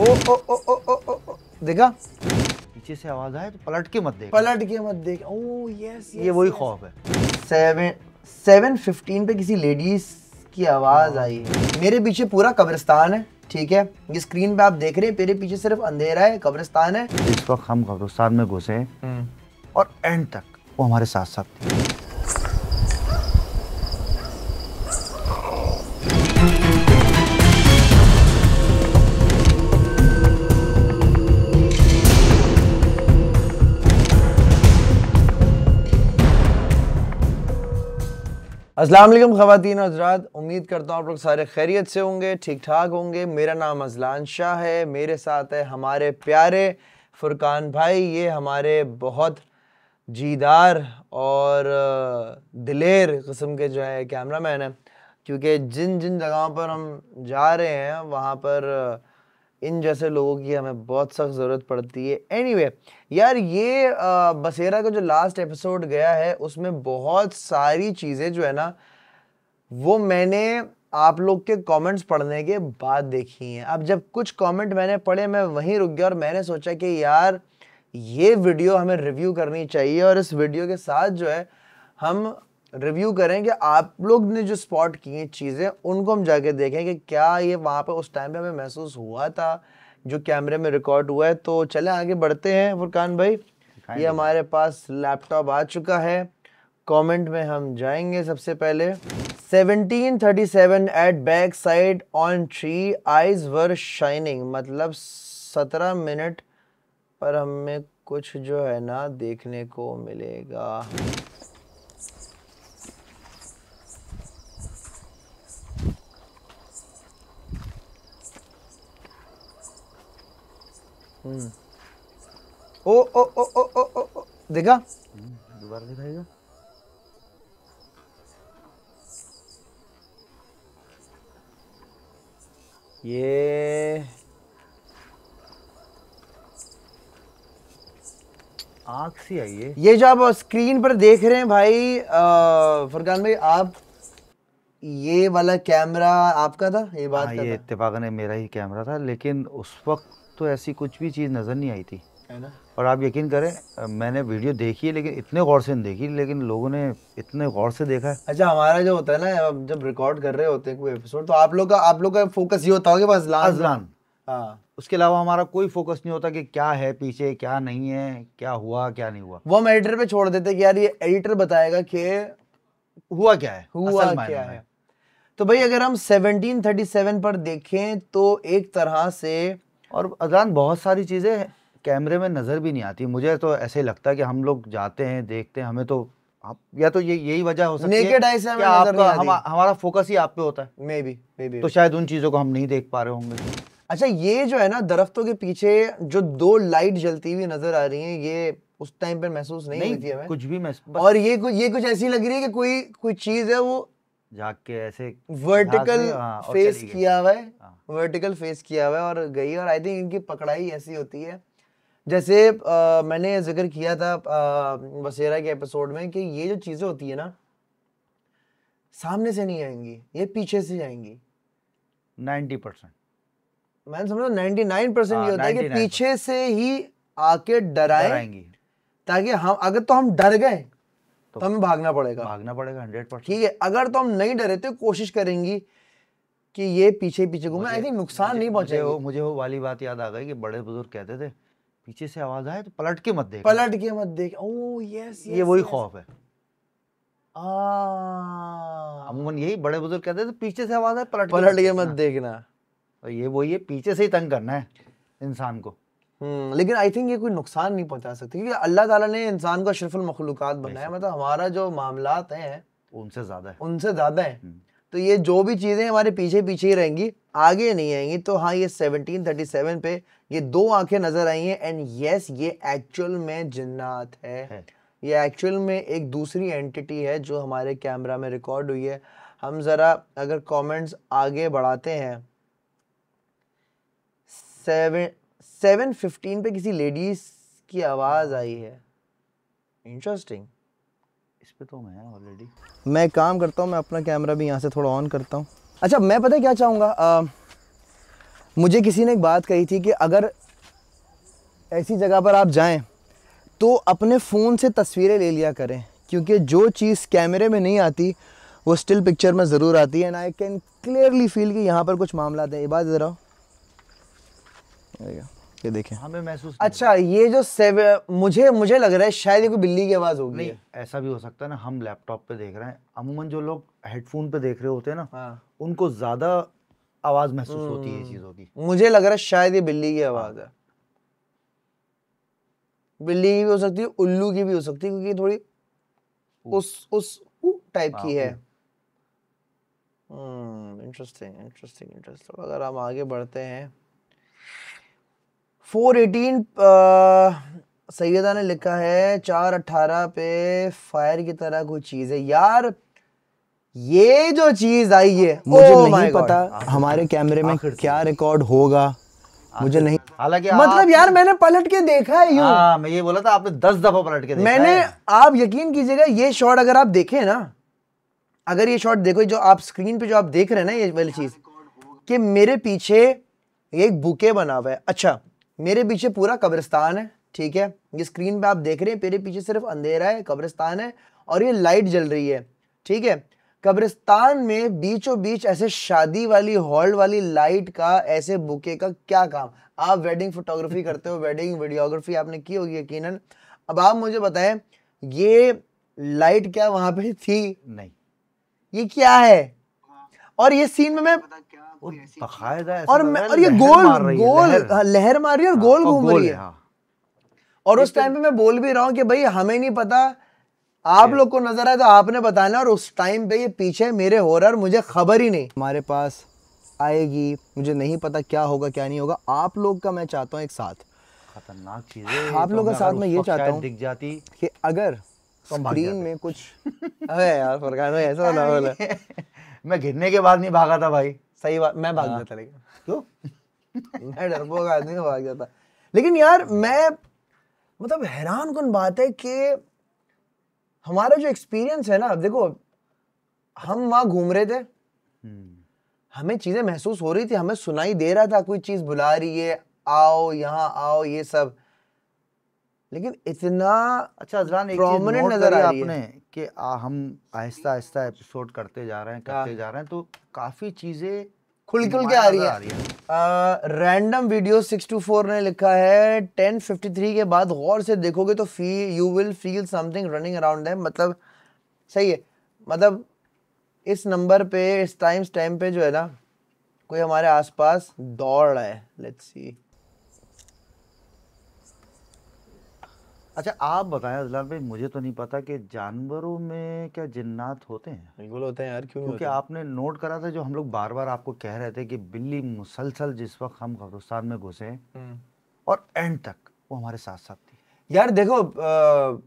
ओ ओ ओ ओ ओ ओ, देखा पीछे से आवाज आए तो पलट के मत देख पलट के मत देख ओ यस ये वही खौफ है सेवन सेवन फिफ्टीन पे किसी लेडीज की आवाज आई है मेरे पीछे पूरा कब्रिस्तान है ठीक है ये स्क्रीन पे आप देख रहे हैं मेरे पीछे सिर्फ अंधेरा है कब्रिस्तान है इस वक्त हम कब्रिस्तान में घुसे हम्म। और एंड तक वो हमारे साथ साथ थी असलम ख़वान हजरात उम्मीद करता हूँ आप लोग सारे खैरियत से होंगे ठीक ठाक होंगे मेरा नाम अजलान शाह है मेरे साथ है हमारे प्यारे फुरकान भाई ये हमारे बहुत जीदार और दिलेर कस्म के जो है कैमरा मैन है क्योंकि जिन जिन जगहों पर हम जा रहे हैं वहाँ पर इन जैसे लोगों की हमें बहुत सख्त ज़रूरत पड़ती है एनीवे anyway, यार ये आ, बसेरा का जो लास्ट एपिसोड गया है उसमें बहुत सारी चीज़ें जो है ना वो मैंने आप लोग के कमेंट्स पढ़ने के बाद देखी हैं अब जब कुछ कमेंट मैंने पढ़े मैं वहीं रुक गया और मैंने सोचा कि यार ये वीडियो हमें रिव्यू करनी चाहिए और इस वीडियो के साथ जो है हम रिव्यू करें कि आप लोग ने जो स्पॉट किए चीज़ें उनको हम जाके देखें कि क्या ये वहाँ पे उस टाइम पे हमें महसूस हुआ था जो कैमरे में रिकॉर्ड हुआ है तो चले आगे बढ़ते हैं फुरकान भाई ये हमारे पास लैपटॉप आ चुका है कमेंट में हम जाएंगे सबसे पहले 1737 at back side on tree eyes were shining मतलब 17 मिनट पर हमें कुछ जो है ना देखने को मिलेगा ओ ओ ओ ओ ओ ओ ओ देखा दोबारा दिखाएगा ये आँख सी आई है ये जो आप स्क्रीन पर देख रहे हैं भाई फरकान भाई आप ये वाला कैमरा आपका था ये बात आ, हाँ, ये इतफाक ने मेरा ही कैमरा था लेकिन उस वक्त तो ऐसी कुछ भी चीज़ नज़र नहीं आई थी है ना और आप यकीन करें मैंने वीडियो देखी है लेकिन इतने गौर से नहीं देखी लेकिन लोगों ने इतने गौर से देखा है अच्छा हमारा जो होता है ना जब रिकॉर्ड कर रहे होते हैं कोई एपिसोड तो आप लोग का आप लोग का फोकस ये होता होगा बस अजलान हाँ उसके अलावा हमारा कोई फोकस नहीं होता कि क्या है पीछे क्या नहीं है क्या हुआ क्या नहीं हुआ वो हम एडिटर पे छोड़ देते कि यार ये एडिटर बताएगा कि हुआ क्या है हुआ क्या है तो भाई अगर हम 1737 पर देखें तो एक तरह से और अजान बहुत सारी चीज़ें कैमरे में नज़र भी नहीं आती मुझे तो ऐसे ही लगता है कि हम लोग जाते हैं देखते हैं हमें तो आप या तो ये यही वजह हो सकती है कि आपका हम, हमारा फोकस ही आप पे होता है मे बी मे बी तो शायद उन चीज़ों को हम नहीं देख पा रहे होंगे अच्छा ये जो है ना दरख्तों के पीछे जो दो लाइट जलती हुई नजर आ रही है ये उस टाइम पर महसूस नहीं, नहीं हुई थी हमें कुछ भी महसूस और ये कुछ ये कुछ ऐसी लग रही है कि कोई कोई चीज़ है वो झाक के ऐसे वर्टिकल हाँ, फेस किया हुआ है वर्टिकल हाँ। फेस किया हुआ है और गई और आई थिंक इनकी पकड़ाई ऐसी होती है जैसे आ, मैंने जिक्र किया था बसेरा के एपिसोड में कि ये जो चीज़ें होती है ना सामने से नहीं आएंगी ये पीछे से आएंगी नाइन्टी परसेंट मैंने समझा नाइन्टी नाइन परसेंट हाँ, ये होता है कि पीछे से ही आके डराएंगी ताकि हम अगर तो हम डर गए तो, तो हमें भागना पड़ेगा भागना पड़ेगा हंड्रेड परसेंट ठीक है अगर तो हम नहीं डरे तो कोशिश करेंगी कि ये पीछे पीछे घूमे आई थिंक नुकसान नहीं पहुंचे मुझे, मुझे वो वाली बात याद आ गई कि बड़े बुजुर्ग कहते थे पीछे से आवाज आए तो पलट के मत देख पलट के मत देख ओ oh, यस ये वही खौफ है अमूमन यही बड़े बुजुर्ग कहते थे पीछे से आवाज आए पलट पलट के मत देखना तो ये वही है पीछे से ही तंग करना है इंसान को हम्म, लेकिन आई थिंक ये कोई नुकसान नहीं पहुंचा सकती क्योंकि अल्लाह ताला ने इंसान को अशरफुल मखलूक बनाया मतलब हमारा जो मामला हैं उनसे ज़्यादा है उनसे ज़्यादा है हम्म। तो ये जो भी चीज़ें हमारे पीछे पीछे ही रहेंगी आगे नहीं आएंगी तो हाँ ये 1737 पे ये दो आंखें नज़र आई हैं एंड यस ये एक्चुअल में जन्नात है, है। ये एक्चुअल में एक दूसरी एंटिटी है जो हमारे कैमरा में रिकॉर्ड हुई है हम ज़रा अगर कमेंट्स आगे बढ़ाते हैं सेवन सेवन फिफ्टीन पे किसी लेडीज की आवाज आई है इंटरेस्टिंग इस पे तो मैं ऑलरेडी मैं काम करता हूँ मैं अपना कैमरा भी यहाँ से थोड़ा ऑन करता हूँ अच्छा मैं पता क्या चाहूँगा मुझे किसी ने एक बात कही थी कि अगर ऐसी जगह पर आप जाएं तो अपने फ़ोन से तस्वीरें ले लिया करें क्योंकि जो चीज़ कैमरे में नहीं आती वो स्टिल पिक्चर में ज़रूर आती है and I can clearly feel कि यहाँ पर कुछ मामला है ये बात ज़रा ये देखें हमें महसूस अच्छा ये जो सेव मुझे मुझे लग रहा है शायद ये कोई बिल्ली की आवाज़ होगी ऐसा भी हो सकता है ना हम लैपटॉप पे देख रहे हैं अमूमन जो लोग हेडफोन पे देख रहे होते हैं ना हाँ। उनको ज़्यादा आवाज़ महसूस होती है हम्म। चीज़ों की मुझे लग रहा है शायद ये बिल्ली की आवाज़ हाँ। है बिल्ली की भी हो सकती है उल्लू की भी हो सकती है क्योंकि थोड़ी उस उस टाइप की हाँ, है इंटरेस्टिंग इंटरेस्टिंग इंटरेस्टिंग अगर हम आगे बढ़ते हैं फोर एटीन सैदा ने लिखा है चार अट्ठारह पे फायर की तरह कोई चीज़ है यार ये जो चीज़ आई है मुझे oh नहीं पता हमारे कैमरे में क्या रिकॉर्ड होगा मुझे नहीं हालांकि मतलब यार मैंने पलट के देखा है यूं आ, हाँ, मैं ये बोला था आपने दस दफा पलट के देखा मैंने आप यकीन कीजिएगा ये शॉट अगर आप देखे ना अगर ये शॉट देखो जो आप स्क्रीन पे जो आप देख रहे हैं ना ये वाली चीज कि मेरे पीछे एक बुके बना हुआ है अच्छा मेरे पीछे पूरा कब्रिस्तान है ठीक है ये स्क्रीन पे आप देख रहे हैं मेरे पीछे सिर्फ अंधेरा है कब्रिस्तान है और ये लाइट जल रही है ठीक है कब्रिस्तान में बीचों बीच ऐसे शादी वाली हॉल वाली लाइट का ऐसे बुके का क्या काम आप वेडिंग फोटोग्राफी करते हो वेडिंग वीडियोग्राफी आपने की होगी यकीन अब आप मुझे बताएं ये लाइट क्या वहां पे थी नहीं ये क्या है और ये सीन में मैं और और ये गोल गोल लहर मार रही है और गोल घूम हाँ, रही है और हाँ, हाँ। उस टाइम पे मैं बोल भी रहा हूँ कि भाई हमें नहीं पता आप लोग को नजर आए तो आपने बताना और उस टाइम पे ये पीछे मेरे हो रहा और मुझे खबर ही नहीं हमारे पास आएगी मुझे नहीं पता क्या होगा क्या नहीं होगा आप लोग का मैं चाहता हूँ एक साथ खतरनाक चीज है आप तो लोग का साथ मैं ये चाहता हूँ दिख जाती कि अगर स्क्रीन तो में कुछ अरे यार फरकान ऐसा ना बोला मैं घिरने के बाद नहीं भागा था भाई सही बात मैं भाग हाँ। जाता लेकिन क्यों मैं डरपोक आदमी भाग जाता लेकिन यार मैं मतलब हैरान कन बात है कि हमारा जो एक्सपीरियंस है ना देखो हम वहाँ घूम रहे थे हम्म। हमें चीज़ें महसूस हो रही थी हमें सुनाई दे रहा था कोई चीज़ बुला रही है आओ यहाँ आओ ये सब लेकिन इतना अच्छा एक नजर आ रही है कि आ, हम आहिस्ता आहिस्ता एपिसोड करते जा रहे हैं हाँ। करते जा रहे हैं तो काफ़ी चीज़ें खुल खुल के आ रही है random video six two four ने लिखा है टेन फिफ्टी थ्री के बाद गौर से देखोगे तो फी you will feel something running around है मतलब सही है मतलब इस नंबर पे इस टाइम्स टाइम पे जो है ना कोई हमारे आसपास दौड़ रहा है लेट्स सी अच्छा आप बताएं अजलान भाई मुझे तो नहीं पता कि जानवरों में क्या जिन्नात होते हैं बिल्कुल होते हैं यार क्यों क्योंकि आपने नोट करा था जो हम लोग बार बार आपको कह रहे थे कि बिल्ली मुसलसल जिस वक्त हम कब्रस्तान में घुसे हम्म। और एंड तक वो हमारे साथ साथ थी यार देखो आ,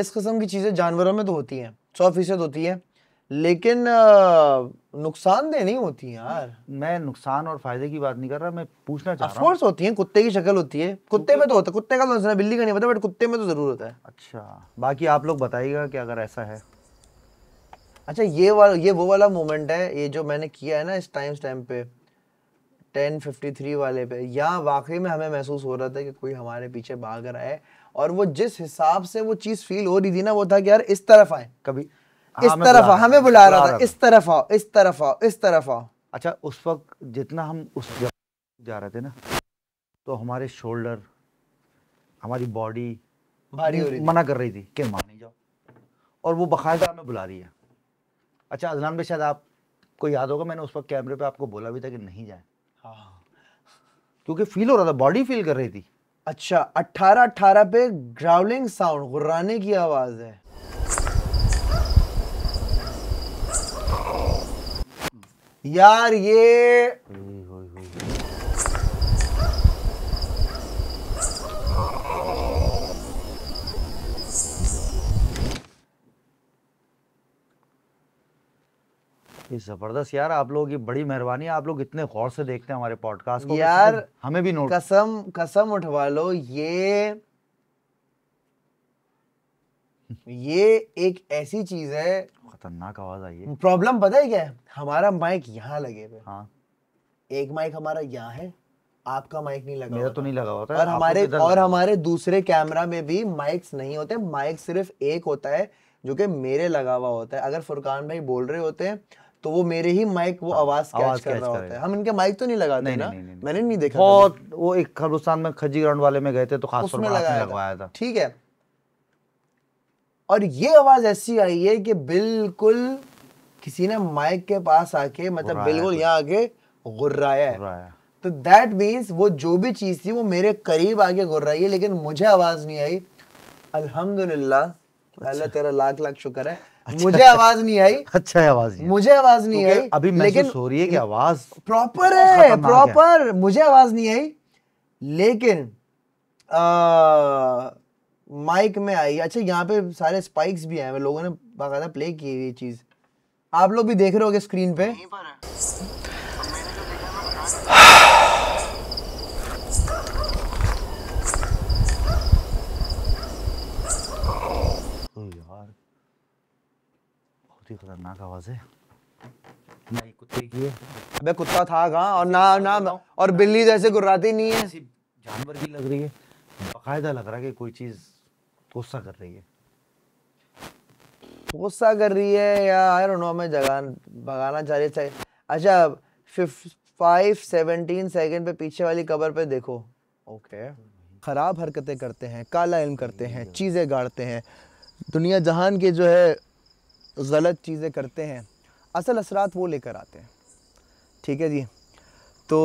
इस किस्म की चीज़ें जानवरों में तो होती हैं सौ फीसद होती है लेकिन नुकसान दे नहीं होती यार मैं नुकसान और फायदे की बात नहीं कर रहा मैं पूछना चाह रहा हूँ होती है कुत्ते की शक्ल होती है कुत्ते में तो होता है कुत्ते का तो नहीं बिल्ली का नहीं होता बट कुत्ते में तो जरूर होता है अच्छा बाकी आप लोग बताइएगा कि अगर ऐसा है अच्छा ये वाला ये वो वाला मोमेंट है ये जो मैंने किया है ना इस टाइम टाइम पे टेन फिफ्टी थ्री वाले पे यहाँ वाकई में हमें महसूस हो रहा था कि कोई हमारे पीछे भाग रहा है और वो जिस हिसाब से वो चीज़ फील हो रही थी ना वो था कि यार इस तरफ आए कभी इस हाँ, तरफ आओ हमें बुला रहा था इस तरफ आओ इस तरफ आओ इस तरफ आओ अच्छा उस वक्त जितना हम उस जा रहे थे ना तो हमारे शोल्डर हमारी बॉडी भारी हो रही मना कर रही थी कि वहाँ नहीं जाओ और वो बाकायदा हमें बुला रही है अच्छा अजलान भाई शायद आपको याद होगा मैंने उस वक्त कैमरे पे आपको बोला भी था कि नहीं जाए हाँ। क्योंकि फील हो रहा था बॉडी फील कर रही थी अच्छा अट्ठारह अट्ठारह पे ग्राउलिंग साउंड गुर्राने की आवाज़ है यार ये जबरदस्त यार आप लोगों की बड़ी मेहरबानी आप लोग इतने गौर से देखते हैं हमारे पॉडकास्ट को यार हमें भी नोट कसम कसम उठवा लो ये ये एक ऐसी चीज है खतरनाक आवाज आई है प्रॉब्लम पता है क्या हमारा माइक यहाँ लगे हुए हाँ एक माइक हमारा यहाँ है आपका माइक नहीं लगा मेरा तो नहीं लगा होता और हमारे तो और हमारे दूसरे कैमरा में भी माइक्स नहीं होते माइक सिर्फ एक होता है जो कि मेरे लगा हुआ होता है अगर फुरकान भाई बोल रहे होते हैं तो वो मेरे ही माइक वो हाँ, आवाज कैच कर रहा होता है हम इनके माइक तो नहीं लगाते नहीं, ना नहीं, नहीं, मैंने नहीं देखा बहुत वो एक खबरस्तान में खजी ग्राउंड वाले में गए थे तो खास उसमें लगाया था ठीक है और ये आवाज ऐसी आई है कि बिल्कुल किसी ने माइक के पास आके मतलब बिल्कुल यहाँ आके गुर्राया है तो दैट मीन्स वो जो भी चीज थी वो मेरे करीब आके गुर्राई है लेकिन मुझे आवाज नहीं आई अल्हम्दुलिल्लाह अच्छा। अल्लाह तेरा लाख लाख शुक्र है अच्छा, मुझे आवाज नहीं आई अच्छा है आवाज नहीं मुझे आवाज नहीं आई अभी लेकिन हो रही है कि आवाज प्रॉपर है प्रॉपर मुझे आवाज नहीं आई लेकिन माइक में आई अच्छा यहाँ पे सारे स्पाइक्स भी आए हैं लोगों ने बाकायदा प्ले की ये चीज़ आप लोग भी देख रहे हो स्क्रीन पे खतरनाक आवाज है कुत्ते की है अबे कुत्ता था कहाँ और ना ना और बिल्ली जैसे गुर्राती नहीं है जानवर की लग रही है बाकायदा लग रहा है कि कोई चीज़ गुस्सा कर रही है गुस्सा कर रही है या आई डोंट नो मैं जगा भगाना चाह रही है अच्छा फाइव सेवनटीन सेकेंड पे पीछे वाली कबर पे देखो ओके ख़राब हरकतें करते हैं काला इल्म करते हैं चीज़ें गाड़ते हैं दुनिया जहान के जो है गलत चीज़ें करते हैं असल असरात वो लेकर आते हैं ठीक है जी तो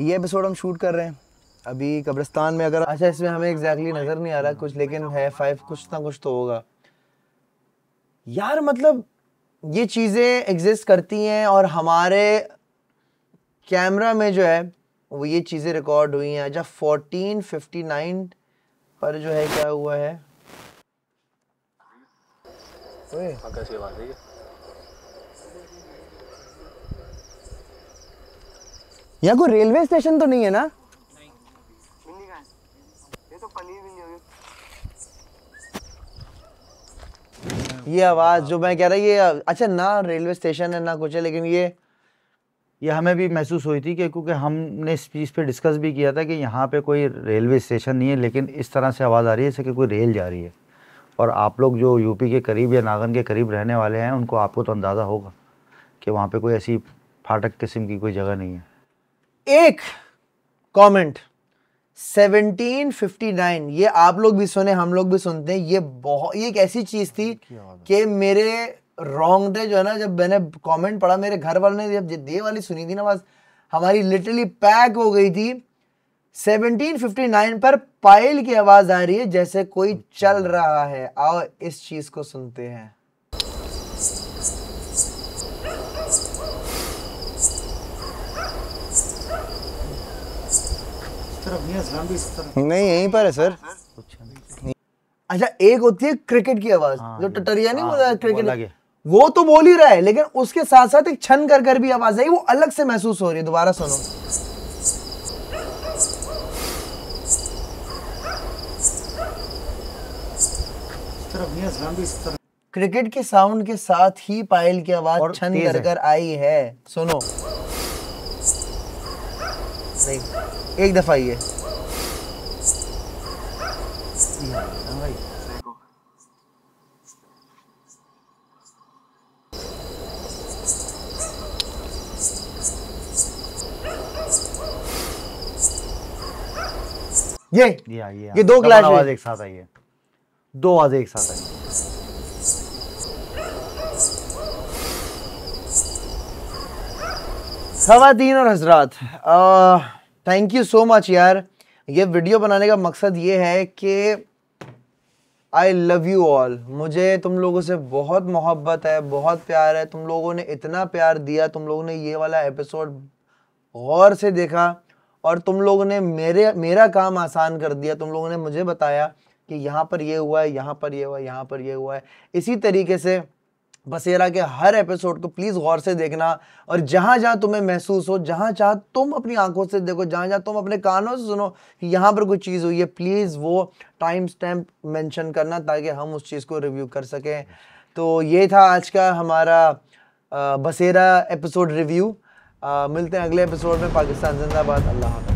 ये एपिसोड हम शूट कर रहे हैं अभी कब्रिस्तान में अगर अच्छा इसमें हमें एग्जैक्टली exactly नज़र नहीं आ रहा कुछ लेकिन है फाइव कुछ ना कुछ तो होगा यार मतलब ये चीज़ें एग्जिस्ट करती हैं और हमारे कैमरा में जो है वो ये चीज़ें रिकॉर्ड हुई हैं जब फोर्टीन फिफ्टी नाइन पर जो है क्या हुआ है यहाँ कोई रेलवे स्टेशन तो नहीं है ना ये आवाज जो मैं कह रहा ये अच्छा ना रेलवे स्टेशन है ना कुछ है लेकिन ये ये हमें भी महसूस हुई थी कि क्योंकि हमने इस चीज़ पे डिस्कस भी किया था कि यहाँ पे कोई रेलवे स्टेशन नहीं है लेकिन इस तरह से आवाज़ आ रही है जैसे कि कोई रेल जा रही है और आप लोग जो यूपी के करीब या नागन के करीब रहने वाले हैं उनको आपको तो अंदाज़ा होगा कि वहाँ पे कोई ऐसी फाटक किस्म की कोई जगह नहीं है एक कमेंट 1759 ये आप लोग भी सुने हम लोग भी सुनते हैं ये बहुत ये एक ऐसी चीज थी कि मेरे रॉन्ग डे जो है ना जब मैंने कमेंट पढ़ा मेरे घर वाले ने जब दे वाली सुनी थी ना बस हमारी लिटरली पैक हो गई थी 1759 पर पाइल की आवाज आ रही है जैसे कोई अच्छा। चल रहा है आओ इस चीज को सुनते हैं नहीं यहीं पर है सर अच्छा एक होती है क्रिकेट की आवाज हाँ, जो टटरिया नहीं हाँ, बोला क्रिकेट वो तो बोल ही रहा है लेकिन उसके साथ साथ एक छन कर कर भी आवाज आई वो अलग से महसूस हो रही है दोबारा सुनो क्रिकेट के साउंड के साथ ही पायल की आवाज छन कर कर आई है सुनो नहीं एक दफ़ा है ये या, ये दो क्लैश आवाज एक साथ आई है दो आवाज एक साथ आई सवा दीन और हजरात आ... थैंक यू सो मच यार ये वीडियो बनाने का मकसद ये है कि आई लव यू ऑल मुझे तुम लोगों से बहुत मोहब्बत है बहुत प्यार है तुम लोगों ने इतना प्यार दिया तुम लोगों ने ये वाला एपिसोड गौर से देखा और तुम लोगों ने मेरे मेरा काम आसान कर दिया तुम लोगों ने मुझे बताया कि यहाँ पर ये हुआ है यहाँ पर ये हुआ है यहाँ पर ये हुआ है इसी तरीके से बसेरा के हर एपिसोड को प्लीज़ गौर से देखना और जहाँ जहाँ तुम्हें महसूस हो जहाँ जहाँ तुम अपनी आंखों से देखो जहाँ जहाँ तुम अपने कानों से सुनो कि यहाँ पर कोई चीज़ हुई है प्लीज़ वो टाइम स्टैम्प मेंशन करना ताकि हम उस चीज़ को रिव्यू कर सकें तो ये था आज का हमारा बसेरा एपिसोड रिव्यू मिलते हैं अगले एपिसोड में पाकिस्तान जिंदाबाद अल्लाह हाफ़